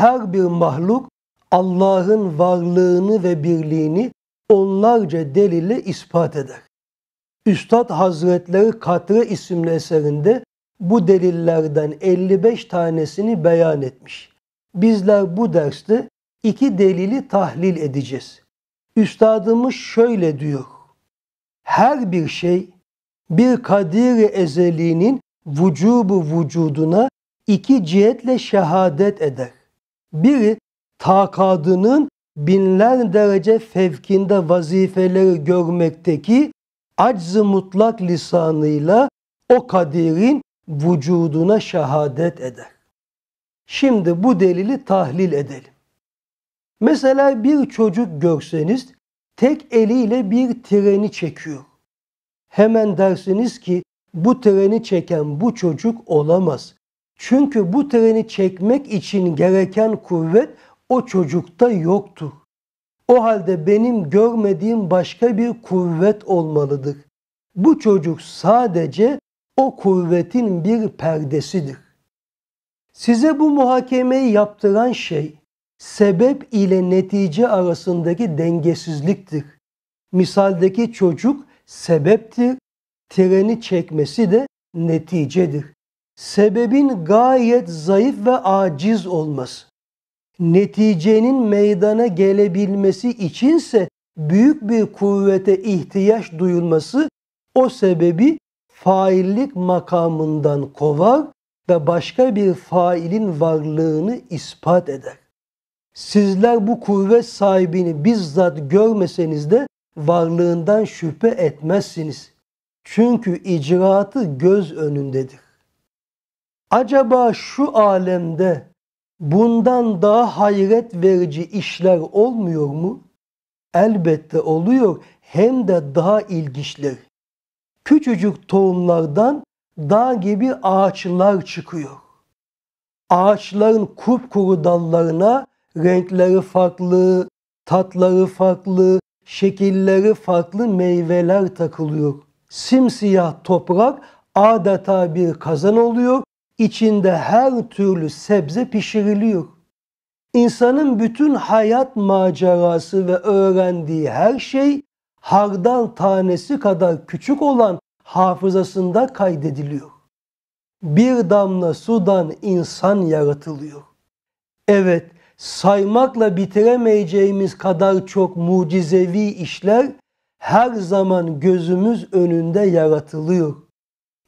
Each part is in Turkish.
her bir mahluk Allah'ın varlığını ve birliğini onlarca delille ispat eder. Üstad Hazretleri Katı isimli eserinde bu delillerden 55 tanesini beyan etmiş. Bizler bu derste iki delili tahlil edeceğiz. Üstadımız şöyle diyor. Her bir şey bir kadiri ezeliğinin vücubu vücuduna iki cihetle şehadet eder. Biri takadının binler derece fevkinde vazifeleri görmekteki aczı mutlak lisanıyla o kadirin vücuduna şehadet eder. Şimdi bu delili tahlil edelim. Mesela bir çocuk görseniz tek eliyle bir treni çekiyor. Hemen dersiniz ki bu treni çeken bu çocuk olamaz. Çünkü bu treni çekmek için gereken kuvvet o çocukta yoktu. O halde benim görmediğim başka bir kuvvet olmalıdır. Bu çocuk sadece o kuvvetin bir perdesidir. Size bu muhakemeyi yaptıran şey sebep ile netice arasındaki dengesizliktir. Misaldeki çocuk sebeptir, treni çekmesi de neticedir sebebin gayet zayıf ve aciz olması. Neticenin meydana gelebilmesi içinse büyük bir kuvvete ihtiyaç duyulması o sebebi faillik makamından kovar ve başka bir failin varlığını ispat eder. Sizler bu kuvvet sahibini bizzat görmeseniz de varlığından şüphe etmezsiniz. Çünkü icraatı göz önündedir acaba şu alemde bundan daha hayret verici işler olmuyor mu? Elbette oluyor hem de daha ilginçler. Küçücük tohumlardan dağ gibi ağaçlar çıkıyor. Ağaçların kupkuru dallarına renkleri farklı, tatları farklı, şekilleri farklı meyveler takılıyor. Simsiyah toprak adeta bir kazan oluyor içinde her türlü sebze pişiriliyor. İnsanın bütün hayat macerası ve öğrendiği her şey hardal tanesi kadar küçük olan hafızasında kaydediliyor. Bir damla sudan insan yaratılıyor. Evet, saymakla bitiremeyeceğimiz kadar çok mucizevi işler her zaman gözümüz önünde yaratılıyor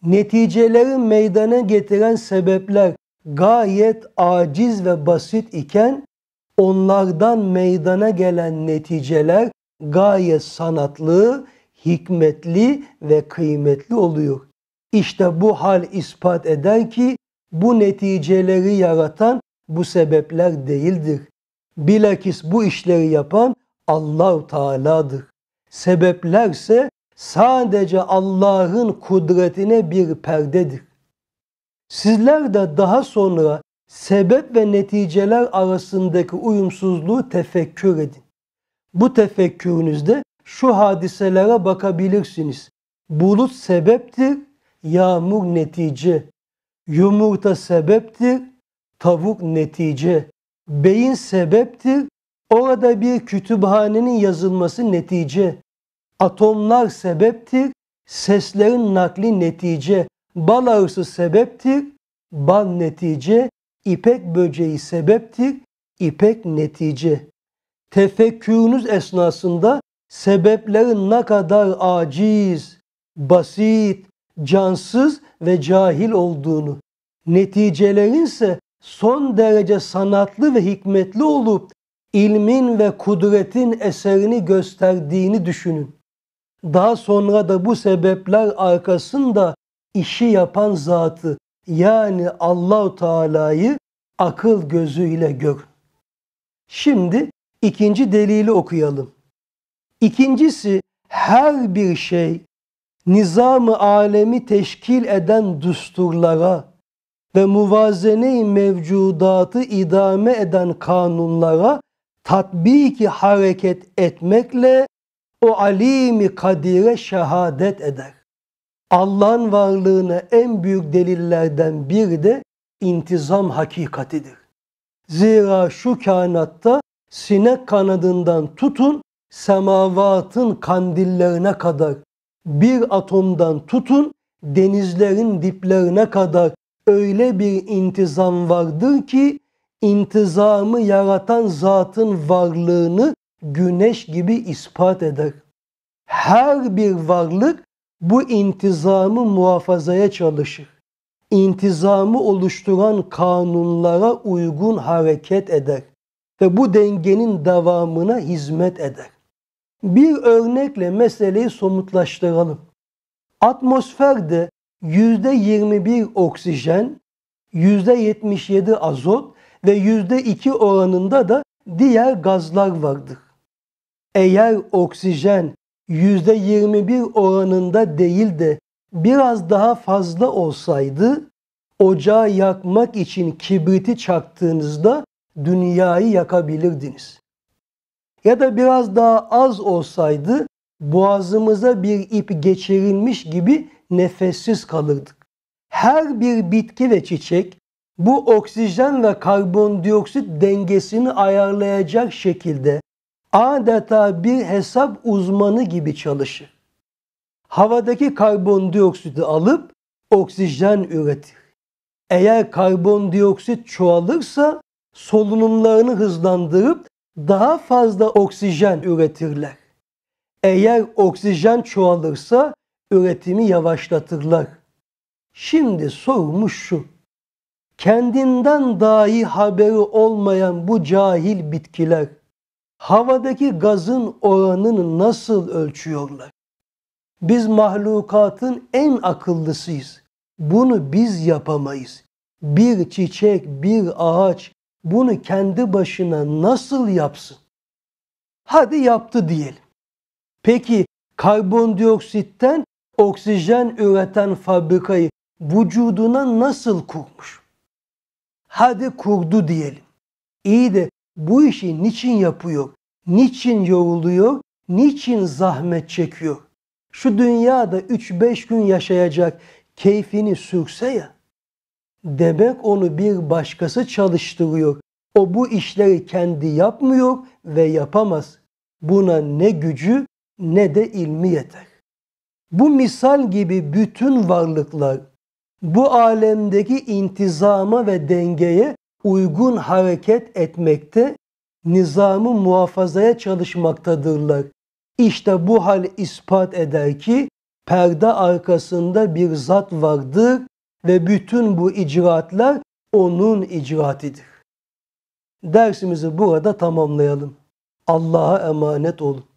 neticeleri meydana getiren sebepler gayet aciz ve basit iken onlardan meydana gelen neticeler gayet sanatlı, hikmetli ve kıymetli oluyor. İşte bu hal ispat eder ki bu neticeleri yaratan bu sebepler değildir. Bilakis bu işleri yapan Allahu Teala'dır. Sebeplerse sadece Allah'ın kudretine bir perdedir. Sizler de daha sonra sebep ve neticeler arasındaki uyumsuzluğu tefekkür edin. Bu tefekkürünüzde şu hadiselere bakabilirsiniz. Bulut sebeptir, yağmur netice. Yumurta sebeptir, tavuk netice. Beyin sebeptir, orada bir kütüphanenin yazılması netice. Atomlar sebeptir, seslerin nakli netice. Bal arısı sebeptir, bal netice. ipek böceği sebeptir, ipek netice. Tefekkürünüz esnasında sebeplerin ne kadar aciz, basit, cansız ve cahil olduğunu, neticelerin ise son derece sanatlı ve hikmetli olup ilmin ve kudretin eserini gösterdiğini düşünün. Daha sonra da bu sebepler arkasında işi yapan zatı yani Allahu Teala'yı akıl gözüyle gör. Şimdi ikinci delili okuyalım. İkincisi her bir şey nizamı alemi teşkil eden düsturlara ve muvazene mevcudatı idame eden kanunlara tatbiki hareket etmekle o alimi kadire şehadet eder. Allah'ın varlığına en büyük delillerden biri de intizam hakikatidir. Zira şu kainatta sinek kanadından tutun semavatın kandillerine kadar, bir atomdan tutun denizlerin diplerine kadar öyle bir intizam vardır ki intizamı yaratan zatın varlığını güneş gibi ispat eder. Her bir varlık bu intizamı muhafazaya çalışır. İntizamı oluşturan kanunlara uygun hareket eder ve bu dengenin devamına hizmet eder. Bir örnekle meseleyi somutlaştıralım. Atmosferde %21 oksijen, %77 azot ve %2 oranında da diğer gazlar vardır. Eğer oksijen %21 oranında değil de biraz daha fazla olsaydı ocağı yakmak için kibriti çaktığınızda dünyayı yakabilirdiniz. Ya da biraz daha az olsaydı boğazımıza bir ip geçirilmiş gibi nefessiz kalırdık. Her bir bitki ve çiçek bu oksijen ve karbondioksit dengesini ayarlayacak şekilde adeta bir hesap uzmanı gibi çalışır. Havadaki karbondioksiti alıp oksijen üretir. Eğer karbondioksit çoğalırsa solunumlarını hızlandırıp daha fazla oksijen üretirler. Eğer oksijen çoğalırsa üretimi yavaşlatırlar. Şimdi sormuş şu. Kendinden dahi haberi olmayan bu cahil bitkiler havadaki gazın oranını nasıl ölçüyorlar? Biz mahlukatın en akıllısıyız. Bunu biz yapamayız. Bir çiçek, bir ağaç bunu kendi başına nasıl yapsın? Hadi yaptı diyelim. Peki karbondioksitten oksijen üreten fabrikayı vücuduna nasıl kurmuş? Hadi kurdu diyelim. İyi de bu işi niçin yapıyor? Niçin yoğuluyor? Niçin zahmet çekiyor? Şu dünyada 3-5 gün yaşayacak keyfini sürse ya. Demek onu bir başkası çalıştırıyor. O bu işleri kendi yapmıyor ve yapamaz. Buna ne gücü ne de ilmi yeter. Bu misal gibi bütün varlıklar bu alemdeki intizama ve dengeye uygun hareket etmekte, nizamı muhafazaya çalışmaktadırlar. İşte bu hal ispat eder ki perde arkasında bir zat vardır ve bütün bu icraatlar onun icraatidir. Dersimizi burada tamamlayalım. Allah'a emanet olun.